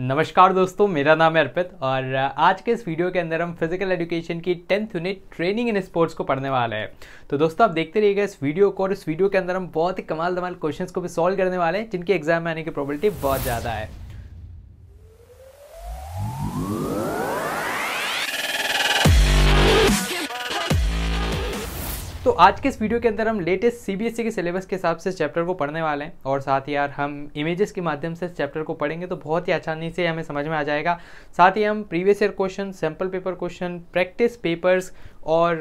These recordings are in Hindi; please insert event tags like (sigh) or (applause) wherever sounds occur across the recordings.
नमस्कार दोस्तों मेरा नाम है अर्पित और आज के इस वीडियो के अंदर हम फिजिकल एजुकेशन की tenth unit training in sports को पढ़ने वाले हैं तो दोस्तों आप देखते रहिएगा इस वीडियो को और इस वीडियो के अंदर हम बहुत ही कमाल धमाल क्वेश्चंस को भी सॉल्व करने वाले हैं जिनके एग्जाम में आने की प्रॉबिलिटी बहुत ज़्यादा है तो आज के इस वीडियो के अंदर हम लेटेस्ट सीबीएसई e के सिलेबस के हिसाब से चैप्टर को पढ़ने वाले हैं और साथ ही यार हम इमेजेस के माध्यम से चैप्टर को पढ़ेंगे तो बहुत ही आसानी से हमें समझ में आ जाएगा साथ ही हम previous year question sample paper question practice papers और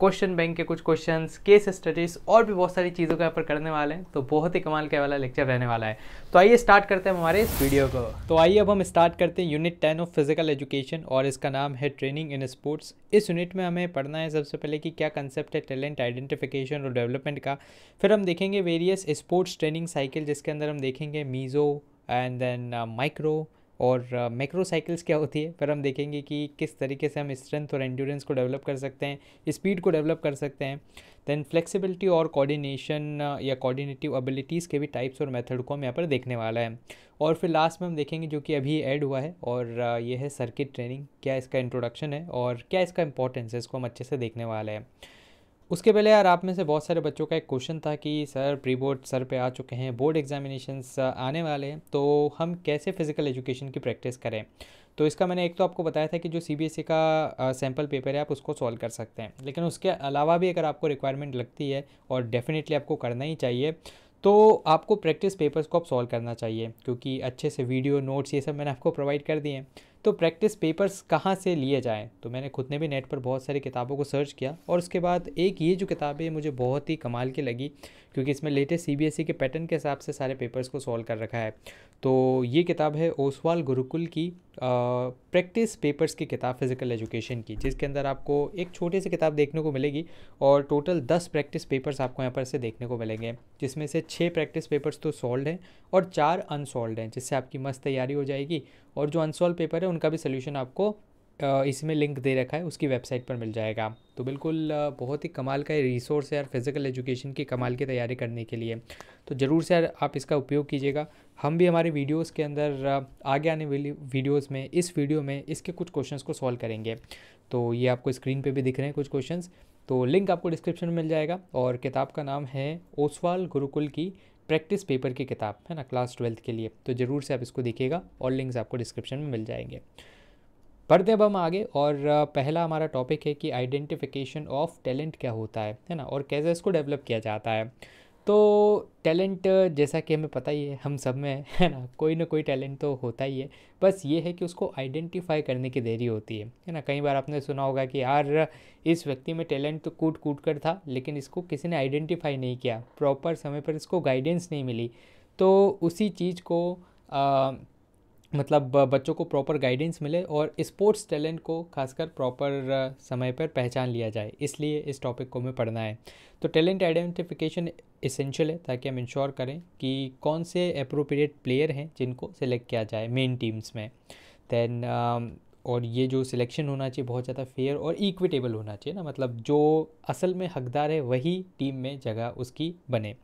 क्वेश्चन बैंक के कुछ क्वेश्चन केस स्टडीज और भी बहुत सारी चीज़ों के यहाँ पर करने वाले हैं तो बहुत ही कमाल के वाला लेक्चर रहने वाला है तो आइए स्टार्ट करते हैं हमारे इस वीडियो को तो आइए अब हम स्टार्ट करते हैं unit ten of physical education और इसका नाम है ट्रेनिंग इन स्पोर्ट्स इस यूनिट में हमें पढ़ना है सबसे पहले कि क्या कंसेप्ट है टैलेंट आइडेंटिफिकेशन और डेवलपमेंट का फिर हम देखेंगे वेरियस स्पोर्ट्स ट्रेनिंग साइकिल जिसके अंदर हम देखेंगे मीज़ो एंड देन माइक्रो और मैक्रो साइकिल्स क्या होती है फिर हम देखेंगे कि किस तरीके से हम स्ट्रेंथ और एंड्योरेंस को डेवलप कर सकते हैं स्पीड को डेवलप कर सकते हैं दैन फ्लेक्सिबिलिटी और कोऑर्डिनेशन या कोऑर्डिनेटिव एबिलिटीज़ के भी टाइप्स और मेथड को हम यहाँ पर देखने वाला है और फिर लास्ट में हम देखेंगे जो कि अभी ऐड हुआ है और ये है सर्किट ट्रेनिंग क्या इसका इंट्रोडक्शन है और क्या इसका इंपॉर्टेंस है इसको हम अच्छे से देखने वाला है उसके पहले यार आप में से बहुत सारे बच्चों का एक क्वेश्चन था कि सर प्री बोर्ड सर पे आ चुके हैं बोर्ड एग्जामिनेशंस आने वाले हैं तो हम कैसे फ़िज़िकल एजुकेशन की प्रैक्टिस करें तो इसका मैंने एक तो आपको बताया था कि जो सी e का सैम्पल पेपर है आप उसको सॉल्व कर सकते हैं लेकिन उसके अलावा भी अगर आपको रिक्वायरमेंट लगती है और डेफिनेटली आपको करना ही चाहिए तो आपको प्रैक्टिस पेपर्स को आप सॉल्व करना चाहिए क्योंकि अच्छे से वीडियो नोट्स ये सब मैंने आपको प्रोवाइड कर दिए हैं तो प्रैक्टिस पेपर्स कहाँ से लिए जाएँ तो मैंने खुद ने भी नेट पर बहुत सारी किताबों को सर्च किया और उसके बाद एक ये जो किताब है मुझे बहुत ही कमाल की लगी क्योंकि इसमें लेटेस्ट सी e के पैटर्न के हिसाब से सारे पेपर्स को सॉल्व कर रखा है तो ये किताब है ओसवाल गुरुकुल की प्रैक्टिस पेपर्स की किताब फिज़िकल एजुकेशन की जिसके अंदर आपको एक छोटी सी किताब देखने को मिलेगी और टोटल दस प्रैक्टिस पेपर्स आपको यहाँ पर से देखने को मिलेंगे जिसमें से छः प्रैक्टिस पेपर्स तो सॉल्व हैं और चार अनसॉल्व हैं जिससे आपकी मस्त तैयारी हो जाएगी और जो अनसॉल्व पेपर है उनका भी सोल्यूशन आपको इसमें लिंक दे रखा है उसकी वेबसाइट पर मिल जाएगा तो बिल्कुल बहुत ही कमाल का रिसोर्स है यार फिज़िकल एजुकेशन की कमाल की तैयारी करने के लिए तो ज़रूर से यार आप इसका उपयोग कीजिएगा हम भी हमारे वीडियोस के अंदर आगे आने वाली वीडियोस में इस वीडियो में इसके कुछ क्वेश्चंस को सॉल्व करेंगे तो ये आपको स्क्रीन पे भी दिख रहे हैं कुछ क्वेश्चंस तो लिंक आपको डिस्क्रिप्शन में मिल जाएगा और किताब का नाम है ओसवाल गुरुकुल की प्रैक्टिस पेपर की किताब है ना क्लास ट्वेल्थ के लिए तो ज़रूर से आप इसको देखिएगा और लिंक्स आपको डिस्क्रिप्शन में मिल जाएंगे बढ़ते अब हम आगे और पहला हमारा टॉपिक है कि आइडेंटिफिकेशन ऑफ टैलेंट क्या होता है है ना और कैसे इसको डेवलप किया जाता है तो टैलेंट जैसा कि हमें पता ही है हम सब में है ना कोई ना कोई टैलेंट तो होता ही है बस ये है कि उसको आइडेंटिफाई करने की देरी होती है है ना कई बार आपने सुना होगा कि यार इस व्यक्ति में टैलेंट तो कूट कूट कर था लेकिन इसको किसी ने आइडेंटिफाई नहीं किया प्रॉपर समय पर इसको गाइडेंस नहीं मिली तो उसी चीज़ को आ, मतलब बच्चों को प्रॉपर गाइडेंस मिले और स्पोर्ट्स टैलेंट को खासकर प्रॉपर समय पर पहचान लिया जाए इसलिए इस टॉपिक को हमें पढ़ना है तो टैलेंट आइडेंटिफिकेशन इसेंशियल है ताकि हम इंश्योर करें कि कौन से अप्रोप्रिएट प्लेयर हैं जिनको सिलेक्ट किया जाए मेन टीम्स में दैन और ये जो सिलेक्शन होना चाहिए बहुत ज़्यादा फेयर और इक्विटेबल होना चाहिए ना मतलब जो असल में हकदार है वही टीम में जगह उसकी बने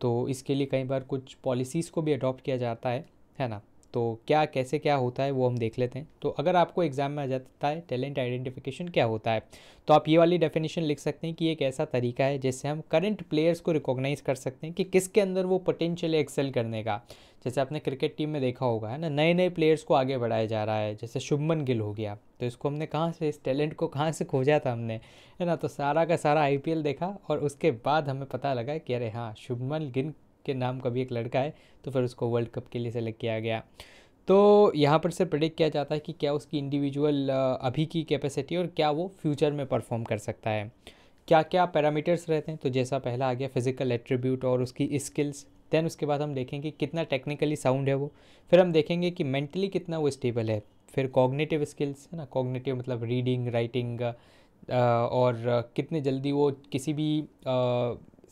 तो इसके लिए कई बार कुछ पॉलिसीज़ को भी अडॉप्ट किया जाता है है ना तो क्या कैसे क्या होता है वो हम देख लेते हैं तो अगर आपको एग्ज़ाम में आ जाता है टैलेंट आइडेंटिफिकेशन क्या होता है तो आप ये वाली डेफिनेशन लिख सकते हैं कि एक ऐसा तरीका है जिससे हम करंट प्लेयर्स को रिकॉग्नाइज़ कर सकते हैं कि किसके अंदर वो पोटेंशियल है एक्सेल करने का जैसे आपने क्रिकेट टीम में देखा होगा है ना नए नए प्लेयर्स को आगे बढ़ाया जा रहा है जैसे शुभमन गिल हो गया तो इसको हमने कहाँ से इस टैलेंट को कहाँ से खोजा था हमने है ना तो सारा का सारा आईपीएल देखा और उसके बाद हमें पता लगा कि अरे हाँ शुभमन गिल के नाम का भी एक लड़का है तो फिर उसको वर्ल्ड कप के लिए सेलेक्ट किया गया तो यहाँ पर से प्रडिक्ट किया जाता है कि क्या उसकी इंडिविजुअल अभी की कैपेसिटी और क्या वो फ्यूचर में परफॉर्म कर सकता है क्या क्या पैरामीटर्स रहते हैं तो जैसा पहला आ गया फिजिकल एट्रीब्यूट और उसकी स्किल्स देन उसके बाद हम देखेंगे कितना टेक्निकली साउंड है वो फिर हम देखेंगे कि मेंटली कितना वो स्टेबल है फिर कॉग्नेटिव स्किल्स है ना कॉग्नेटिव मतलब रीडिंग राइटिंग और कितने जल्दी वो किसी भी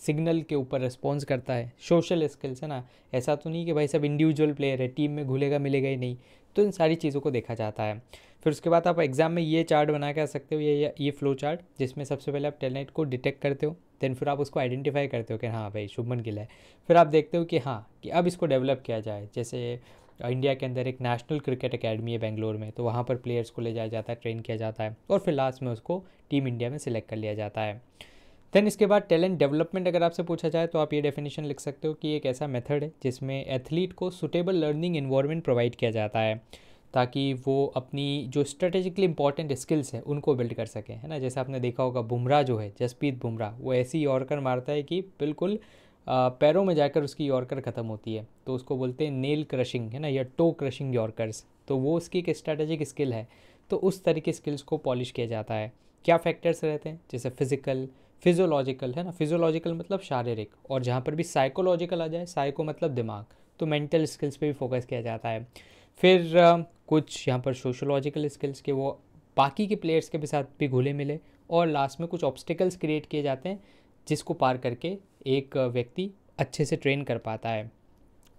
सिग्नल के ऊपर रिस्पॉन्स करता है सोशल स्किल्स है ना ऐसा तो नहीं कि भाई सब इंडिविजुअल प्लेयर है टीम में घुलेगा मिलेगा ही नहीं तो इन सारी चीज़ों को देखा जाता है फिर उसके बाद आप एग्ज़ाम में ये चार्ट बना के आ सकते हो ये ये फ्लो चार्ट जिसमें सबसे पहले आप टैलेंट को डिटेक्ट करते हो देन फिर आप उसको आइडेंटिफाई करते हो कि हाँ भाई शुभमन गिल है फिर आप देखते हो कि हाँ कि अब इसको डेवलप किया जाए जैसे इंडिया के अंदर एक नेशनल क्रिकेट अकेडमी है बेंगलोर में तो वहाँ पर प्लेयर्स को ले जाया जाता है ट्रेन किया जाता है और फिर लास्ट में उसको टीम इंडिया में सिलेक्ट कर लिया जाता है देन इसके बाद टैलेंट डेवलपमेंट अगर आपसे पूछा जाए तो आप ये डेफिनेशन लिख सकते हो कि एक ऐसा मेथड है जिसमें एथलीट को सुटेबल लर्निंग इन्वायरमेंट प्रोवाइड किया जाता है ताकि वो अपनी जो स्ट्रेटेजिकली इंपॉर्टेंट स्किल्स हैं उनको बिल्ड कर सकें है ना जैसे आपने देखा होगा बुमराह जो है जसप्रीत बुमराह वो ऐसी यॉर्कर मारता है कि बिल्कुल पैरों में जाकर उसकी यॉर्कर ख़त्म होती है तो उसको बोलते हैं नेल क्रशिंग है ना या टो क्रशिंग यॉर्कर्स तो वो उसकी एक स्ट्रैटेजिक स्किल है तो उस तरह स्किल्स को पॉलिश किया जाता है क्या फैक्टर्स रहते हैं जैसे फिज़िकल फिजियोलॉजिकल है ना फिजियोलॉजिकल मतलब शारीरिक और जहाँ पर भी साइकोलॉजिकल आ जाए साइको मतलब दिमाग तो मेंटल स्किल्स पे भी फोकस किया जाता है फिर uh, कुछ यहाँ पर सोशोलॉजिकल स्किल्स के वो बाकी के प्लेयर्स के भी साथ भी घुले मिले और लास्ट में कुछ ऑब्स्टिकल्स क्रिएट किए जाते हैं जिसको पार करके एक व्यक्ति अच्छे से ट्रेन कर पाता है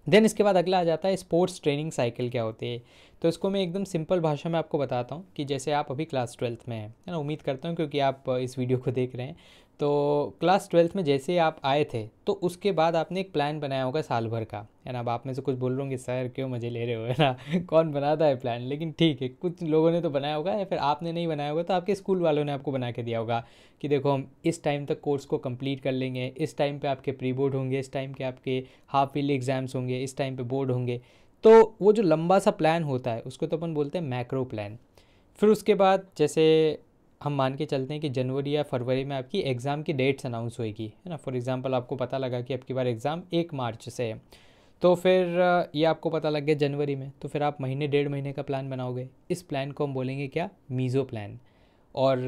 देन इसके बाद अगला आ जाता है स्पोर्ट्स ट्रेनिंग साइकिल क्या होती है तो इसको मैं एकदम सिंपल भाषा में आपको बताता हूँ कि जैसे आप अभी क्लास ट्वेल्थ में हैं है ना उम्मीद करता हूँ क्योंकि आप इस वीडियो को देख रहे हैं तो क्लास ट्वेल्थ में जैसे आप आए थे तो उसके बाद आपने एक प्लान बनाया होगा साल भर का है ना अब आप में से कुछ बोल रहे होंगे सर क्यों मज़े ले रहे हो (laughs) है ना कौन बनाता है प्लान लेकिन ठीक है कुछ लोगों ने तो बनाया होगा या फिर आपने नहीं बनाया होगा तो आपके स्कूल वालों ने आपको बना के दिया होगा कि देखो हम इस टाइम तक कोर्स को कंप्लीट कर लेंगे इस टाइम पे आपके प्री बोर्ड होंगे इस टाइम के आपके हाफ ईयरली एग्ज़ाम्स होंगे इस टाइम पे बोर्ड होंगे तो वो जो लंबा सा प्लान होता है उसको तो अपन बोलते हैं मैक्रो प्लान फिर उसके बाद जैसे हम मान के चलते हैं कि जनवरी या फरवरी में आपकी एग्ज़ाम की डेट्स अनाउंस होएगी है ना फॉर एग्ज़ाम्पल आपको पता लगा कि आपकी बार एग्ज़ाम एक मार्च से है तो फिर ये आपको पता लग गया जनवरी में तो फिर आप महीने डेढ़ महीने का प्लान बनाओगे इस प्लान को हम बोलेंगे क्या मीज़ो प्लान और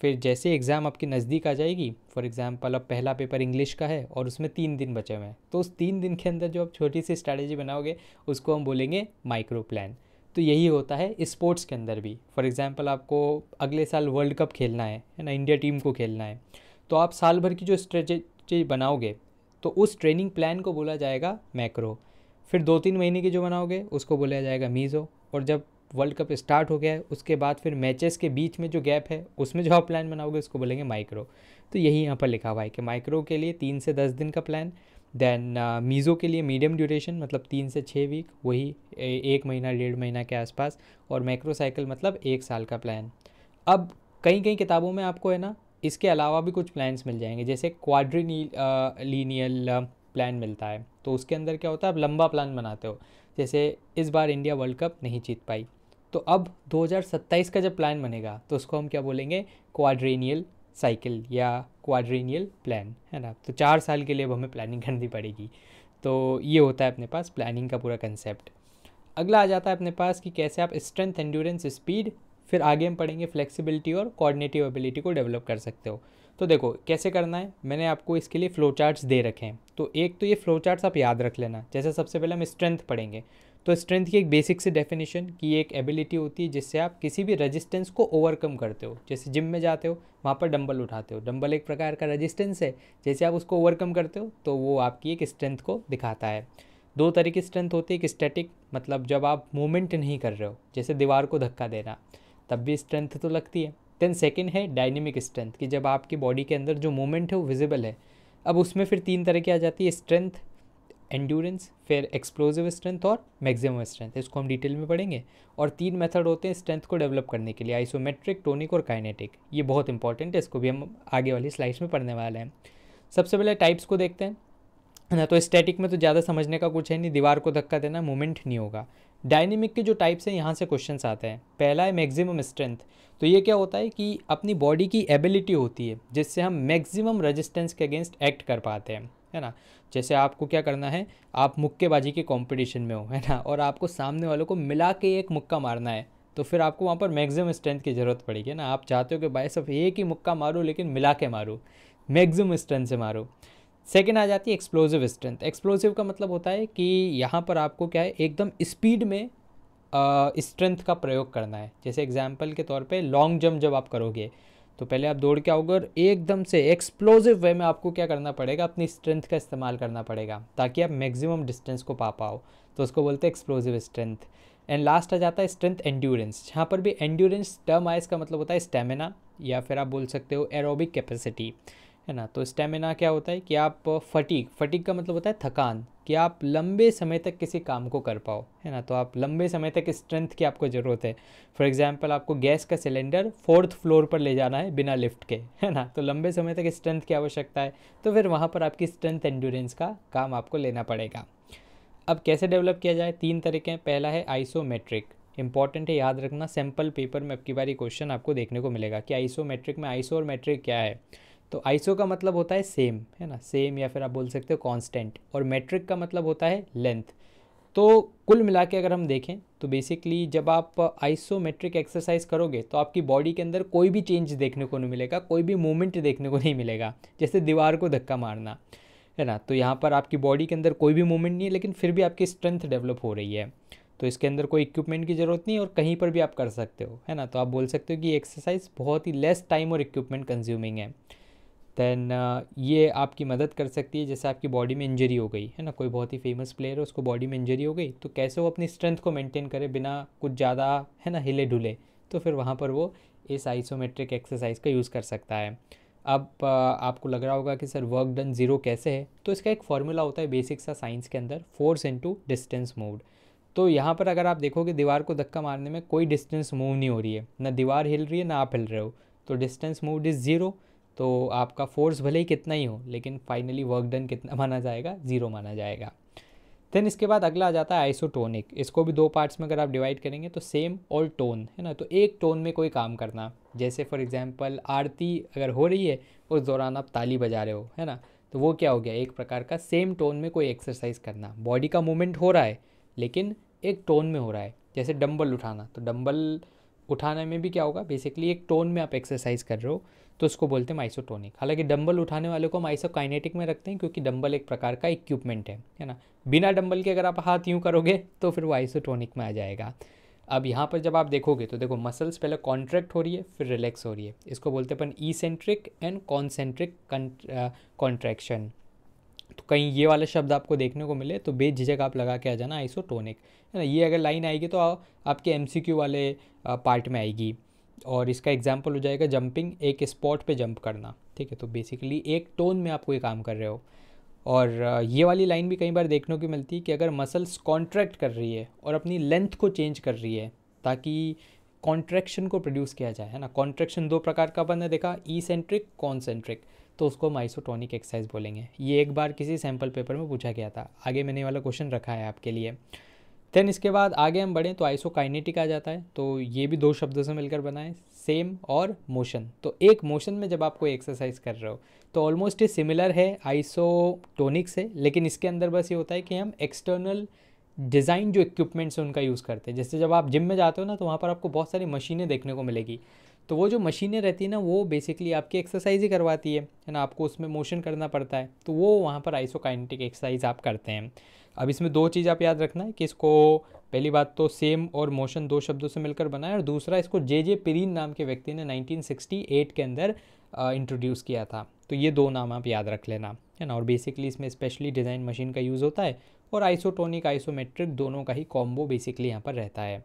फिर जैसे एग्ज़ाम आपकी नज़दीक आ जाएगी फॉर एग्ज़ाम्पल अब पहला पेपर इंग्लिश का है और उसमें तीन दिन बचे हुए हैं तो उस तीन दिन के अंदर जो आप छोटी सी स्ट्रैटेजी बनाओगे उसको हम बोलेंगे माइक्रो प्लान तो यही होता है स्पोर्ट्स के अंदर भी फॉर एग्ज़ाम्पल आपको अगले साल वर्ल्ड कप खेलना है है ना इंडिया टीम को खेलना है तो आप साल भर की जो स्ट्रेटेजी बनाओगे तो उस ट्रेनिंग प्लान को बोला जाएगा मैक्रो फिर दो तीन महीने की जो बनाओगे उसको बोला जाएगा मीज़ो और जब वर्ल्ड कप स्टार्ट हो गया है उसके बाद फिर मैचेस के बीच में जो गैप है उसमें जो आप प्लान बनाओगे उसको बोलेंगे माइक्रो तो यही यहाँ पर लिखा हुआ है कि माइक्रो के लिए तीन से दस दिन का प्लान देन मीज़ो के लिए मीडियम ड्यूरेशन मतलब तीन से छः वीक वही एक महीना डेढ़ महीना के आसपास और माइक्रोसाइकिल मतलब एक साल का प्लान अब कई कई किताबों में आपको है ना इसके अलावा भी कुछ प्लान्स मिल जाएंगे जैसे क्वाड्री लीनियल प्लान मिलता है तो उसके अंदर क्या होता है आप लंबा प्लान बनाते हो जैसे इस बार इंडिया वर्ल्ड कप नहीं जीत पाई तो अब 2027 का जब प्लान बनेगा तो उसको हम क्या बोलेंगे क्वाड्रेनियल साइकिल या क्वाड्रेनियल प्लान है ना तो चार साल के लिए अब हमें प्लानिंग करनी पड़ेगी तो ये होता है अपने पास प्लानिंग का पूरा कंसेप्ट अगला आ जाता है अपने पास कि कैसे आप स्ट्रेंथ एंड्योरेंस स्पीड फिर आगे हम पढ़ेंगे फ्लेक्सिबिलिटी और कोऑर्डिनेटिव एबिलिटी को डेवलप कर सकते हो तो देखो कैसे करना है मैंने आपको इसके लिए फ्लो चार्ट्स दे रखे हैं तो एक तो ये फ्लो चार्ट्स आप याद रख लेना जैसे सबसे पहले हम स्ट्रेंथ पढ़ेंगे तो स्ट्रेंथ की एक बेसिक से डेफिनेशन की एक एबिलिटी होती है जिससे आप किसी भी रेजिस्टेंस को ओवरकम करते हो जैसे जिम में जाते हो वहाँ पर डंबल उठाते हो डंबल एक प्रकार का रेजिस्टेंस है जैसे आप उसको ओवरकम करते हो तो वो आपकी एक स्ट्रेंथ को दिखाता है दो तरह की स्ट्रेंथ होती है एक स्टैटिक मतलब जब आप मूवमेंट नहीं कर रहे हो जैसे दीवार को धक्का देना तब भी स्ट्रेंथ तो लगती है देन सेकेंड है डायनेमिक स्ट्रेंथ कि जब आपकी बॉडी के अंदर जो मोमेंट है वो विजिबल है अब उसमें फिर तीन तरह की आ जाती है स्ट्रेंथ एंड्योरेंस फिर एक्सप्लोजिव स्ट्रेंथ और मैक्सिमम स्ट्रेंथ इसको हम डिटेल में पढ़ेंगे और तीन मेथड होते हैं स्ट्रेंथ को डेवलप करने के लिए आइसोमेट्रिक टोनिक और काइनेटिक ये बहुत इंपॉर्टेंट है इसको भी हम आगे वाली स्लाइड्स में पढ़ने वाले हैं सबसे पहले टाइप्स को देखते हैं ना तो स्टैटिक में तो ज़्यादा समझने का कुछ है नहीं दीवार को धक्का देना मूवमेंट नहीं होगा डायनेमिक के जो टाइप्स हैं यहाँ से क्वेश्चन आते हैं पहला है मैक्सिमम स्ट्रेंथ तो ये क्या होता है कि अपनी बॉडी की एबिलिटी होती है जिससे हम मैक्सिमम रेजिस्टेंस के अगेंस्ट एक्ट कर पाते हैं है ना जैसे आपको क्या करना है आप मुक्केबाजी के कंपटीशन में हो है ना और आपको सामने वालों को मिला के एक मुक्का मारना है तो फिर आपको वहाँ पर मैक्सिमम स्ट्रेंथ की ज़रूरत पड़ेगी ना आप चाहते हो कि भाई सब एक ही मुक्का मारो लेकिन मिला के मारो मैक्सिमम स्ट्रेंथ से मारो सेकेंड आ जाती है एक्सप्लोजिव स्ट्रेंथ एक्सप्लोजिव का मतलब होता है कि यहाँ पर आपको क्या है एकदम स्पीड में स्ट्रेंथ का प्रयोग करना है जैसे एग्जाम्पल के तौर पर लॉन्ग जंप जब आप करोगे तो पहले आप दौड़ के आओगे और एकदम से एक्सप्लोजिव वे में आपको क्या करना पड़ेगा अपनी स्ट्रेंथ का इस्तेमाल करना पड़ेगा ताकि आप मैक्सिमम डिस्टेंस को पा पाओ तो उसको बोलते हैं एक्सप्लोजिव स्ट्रेंथ एंड लास्ट आ जाता है स्ट्रेंथ एंड्योरेंस यहाँ पर भी एंड्योरेंस टर्म आइज का मतलब होता है स्टेमिना या फिर आप बोल सकते हो एरोबिक कैपेसिटी है ना तो स्टेमिना क्या होता है कि आप फटीक uh, फटीक का मतलब होता है थकान कि आप लंबे समय तक किसी काम को कर पाओ है ना तो आप लंबे समय तक स्ट्रेंथ की आपको ज़रूरत है फॉर एग्जांपल आपको गैस का सिलेंडर फोर्थ फ्लोर पर ले जाना है बिना लिफ्ट के है ना तो लंबे समय तक स्ट्रेंथ की आवश्यकता है तो फिर वहाँ पर आपकी स्ट्रेंथ एंडोरेंस का काम आपको लेना पड़ेगा अब कैसे डेवलप किया जाए तीन तरीके हैं पहला है आइसोमेट्रिक इंपॉर्टेंट है याद रखना सैम्पल पेपर में अब की बारी क्वेश्चन आपको देखने को मिलेगा कि आइसोमेट्रिक में आइसो और मेट्रिक क्या है तो आइसो का मतलब होता है सेम है ना सेम या फिर आप बोल सकते हो कांस्टेंट और मेट्रिक का मतलब होता है लेंथ तो कुल मिला के अगर हम देखें तो बेसिकली जब आप आइसोमेट्रिक एक्सरसाइज करोगे तो आपकी बॉडी के अंदर कोई भी चेंज देखने को नहीं मिलेगा कोई भी मूवमेंट देखने को नहीं मिलेगा जैसे दीवार को धक्का मारना है ना तो यहाँ पर आपकी बॉडी के अंदर कोई भी मूवमेंट नहीं है लेकिन फिर भी आपकी स्ट्रेंथ डेवलप हो रही है तो इसके अंदर कोई इक्विपमेंट की ज़रूरत नहीं और कहीं पर भी आप कर सकते हो है ना तो आप बोल सकते हो कि एक्सरसाइज बहुत ही लेस टाइम और इक्विपमेंट कंज्यूमिंग है दैन uh, ये आपकी मदद कर सकती है जैसे आपकी बॉडी में इंजरी हो गई है ना कोई बहुत ही फेमस प्लेयर है उसको बॉडी में इंजरी हो गई तो कैसे वो अपनी स्ट्रेंथ को मेंटेन करे बिना कुछ ज़्यादा है ना हिले ढुले तो फिर वहाँ पर वो इस आइसोमेट्रिक एक्सरसाइज का यूज़ कर सकता है अब uh, आपको लग रहा होगा कि सर वर्क डन ज़ीरो कैसे है तो इसका एक फॉर्मूला होता है बेसिक सा साइंस के अंदर फोर्स इंटू डिस्टेंस मूव तो यहाँ पर अगर आप देखोगे दीवार को धक्का मारने में कोई डिस्टेंस मूव नहीं हो रही है ना दीवार हिल रही है ना आप हिल रहे हो तो डिस्टेंस मूव इज़ ज़ीरो तो आपका फोर्स भले ही कितना ही हो लेकिन फाइनली वर्क डन कितना (laughs) माना जाएगा ज़ीरो माना जाएगा देन इसके बाद अगला आ जाता है आइसोटोनिक इसको भी दो पार्ट्स में अगर आप डिवाइड करेंगे तो सेम और टोन है ना तो एक टोन में कोई काम करना जैसे फॉर एग्जांपल आरती अगर हो रही है उस दौरान आप ताली बजा रहे हो है ना तो वो क्या हो गया एक प्रकार का सेम टोन में कोई एक्सरसाइज करना बॉडी का मूवमेंट हो रहा है लेकिन एक टोन में हो रहा है जैसे डम्बल उठाना तो डम्बल उठाने में भी क्या होगा बेसिकली एक टोन में आप एक्सरसाइज कर रहे हो तो उसको बोलते हैं माइसोटोनिक हालांकि डंबल उठाने वाले को हम आइसोकाइनेटिक में रखते हैं क्योंकि डंबल एक प्रकार का इक्विपमेंट है है ना बिना डंबल के अगर आप हाथ यूँ करोगे तो फिर वो आइसोटोनिक में आ जाएगा अब यहाँ पर जब आप देखोगे तो देखो मसल्स पहले कॉन्ट्रैक्ट हो रही है फिर रिलैक्स हो रही है इसको बोलते अपन अपन ईसेंट्रिक एंड कॉन्सेंट्रिक कॉन्ट्रैक्शन तो कहीं ये वाले शब्द आपको देखने को मिले तो बेझिझक आप लगा के आ जाना आइसोटोनिक है ना ये अगर लाइन आएगी तो आ, आपके एम वाले आ, पार्ट में आएगी और इसका एग्जाम्पल हो जाएगा जंपिंग एक स्पॉट पे जंप करना ठीक है तो बेसिकली एक टोन में आप कोई काम कर रहे हो और ये वाली लाइन भी कई बार देखने को मिलती है कि अगर मसल्स कॉन्ट्रैक्ट कर रही है और अपनी लेंथ को चेंज कर रही है ताकि कॉन्ट्रैक्शन को प्रोड्यूस किया जाए है ना कॉन्ट्रैक्शन दो प्रकार का अपन ने देखा ई सेंट्रिक कॉन्सेंट्रिक तो उसको हम आइसोटोनिक एक्सरसाइज बोलेंगे ये एक बार किसी सैम्पल पेपर में पूछा गया था आगे मैंने वाला क्वेश्चन रखा है आपके लिए देन इसके बाद आगे हम बढ़ें तो आइसोकाइनेटिक आ जाता है तो ये भी दो शब्दों से मिलकर बनाए सेम और मोशन तो एक मोशन में जब आप कोई एक्सरसाइज कर रहे हो तो ऑलमोस्ट ये सिमिलर है आइसोटोनिक से लेकिन इसके अंदर बस ये होता है कि हम एक्सटर्नल डिज़ाइन जो इक्विपमेंट्स हैं उनका यूज़ करते हैं जैसे जब आप जिम में जाते हो ना तो वहाँ पर आपको बहुत सारी मशीनें देखने को मिलेगी तो वो जो मशीनें रहती है ना वो बेसिकली आपकी एक्सरसाइज ही करवाती है है ना आपको उसमें मोशन करना पड़ता है तो वो वहाँ पर आइसोकाइनेटिक एक्सरसाइज आप करते हैं अब इसमें दो चीज़ आप याद रखना है कि इसको पहली बात तो सेम और मोशन दो शब्दों से मिलकर बना है और दूसरा इसको जे जे पिरीन नाम के व्यक्ति ने 1968 के अंदर इंट्रोड्यूस किया था तो ये दो नाम आप याद रख लेना है ना और बेसिकली इसमें स्पेशली डिज़ाइन मशीन का यूज़ होता है और आइसोटोनिक आइसोमेट्रिक दोनों का ही कॉम्बो बेसिकली यहाँ पर रहता है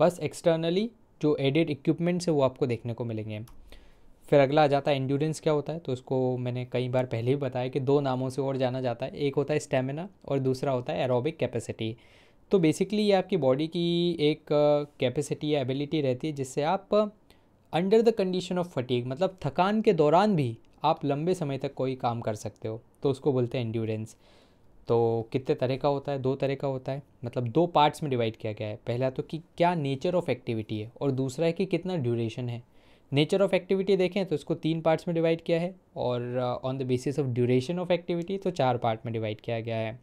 बस एक्सटर्नली जो एडेड इक्विपमेंट्स है वो आपको देखने को मिलेंगे फिर अगला आ जाता है एंड्योरेंस क्या होता है तो उसको मैंने कई बार पहले ही बताया कि दो नामों से और जाना जाता है एक होता है स्टेमिना और दूसरा होता है एरोबिक कैपेसिटी तो बेसिकली ये आपकी बॉडी की एक कैपेसिटी या एबिलिटी रहती है जिससे आप under the condition of fatigue मतलब थकान के दौरान भी आप लंबे समय तक कोई काम कर सकते हो तो उसको बोलते हैं एंड्योरेंस तो कितने तरह का होता है दो तरह का होता है मतलब दो पार्ट्स में डिवाइड किया गया है पहला तो कि क्या नेचर ऑफ एक्टिविटी है और दूसरा है कि कितना ड्यूरेशन है नेचर ऑफ एक्टिविटी देखें तो इसको तीन पार्ट्स में डिवाइड किया है और on the basis of duration of activity तो चार पार्ट में डिवाइड किया गया है